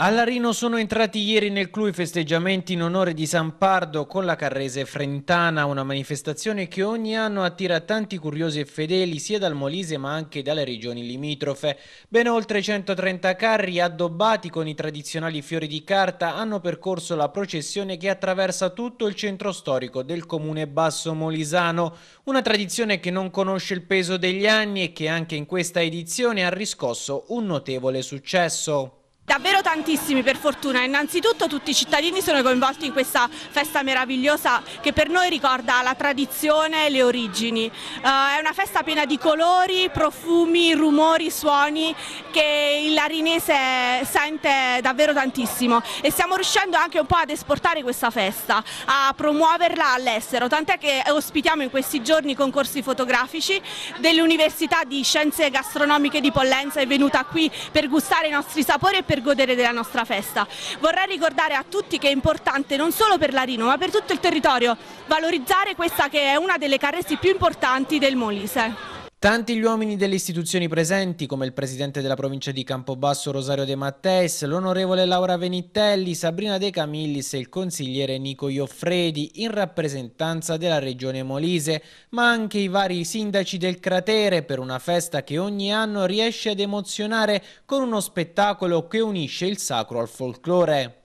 A Larino sono entrati ieri nel clou i festeggiamenti in onore di San Pardo con la Carrese Frentana, una manifestazione che ogni anno attira tanti curiosi e fedeli sia dal Molise ma anche dalle regioni limitrofe. Ben oltre 130 carri addobbati con i tradizionali fiori di carta hanno percorso la processione che attraversa tutto il centro storico del comune basso molisano, una tradizione che non conosce il peso degli anni e che anche in questa edizione ha riscosso un notevole successo davvero tantissimi per fortuna, innanzitutto tutti i cittadini sono coinvolti in questa festa meravigliosa che per noi ricorda la tradizione e le origini. Uh, è una festa piena di colori, profumi, rumori, suoni che il larinese sente davvero tantissimo e stiamo riuscendo anche un po' ad esportare questa festa, a promuoverla all'estero, tant'è che ospitiamo in questi giorni concorsi fotografici dell'Università di Scienze Gastronomiche di Pollenza, è venuta qui per gustare i nostri sapori e per godere della nostra festa. Vorrei ricordare a tutti che è importante non solo per Larino ma per tutto il territorio valorizzare questa che è una delle carresti più importanti del Molise. Tanti gli uomini delle istituzioni presenti, come il presidente della provincia di Campobasso Rosario De Matteis, l'onorevole Laura Venitelli, Sabrina De Camillis e il consigliere Nico Ioffredi, in rappresentanza della regione Molise, ma anche i vari sindaci del cratere per una festa che ogni anno riesce ad emozionare con uno spettacolo che unisce il sacro al folklore.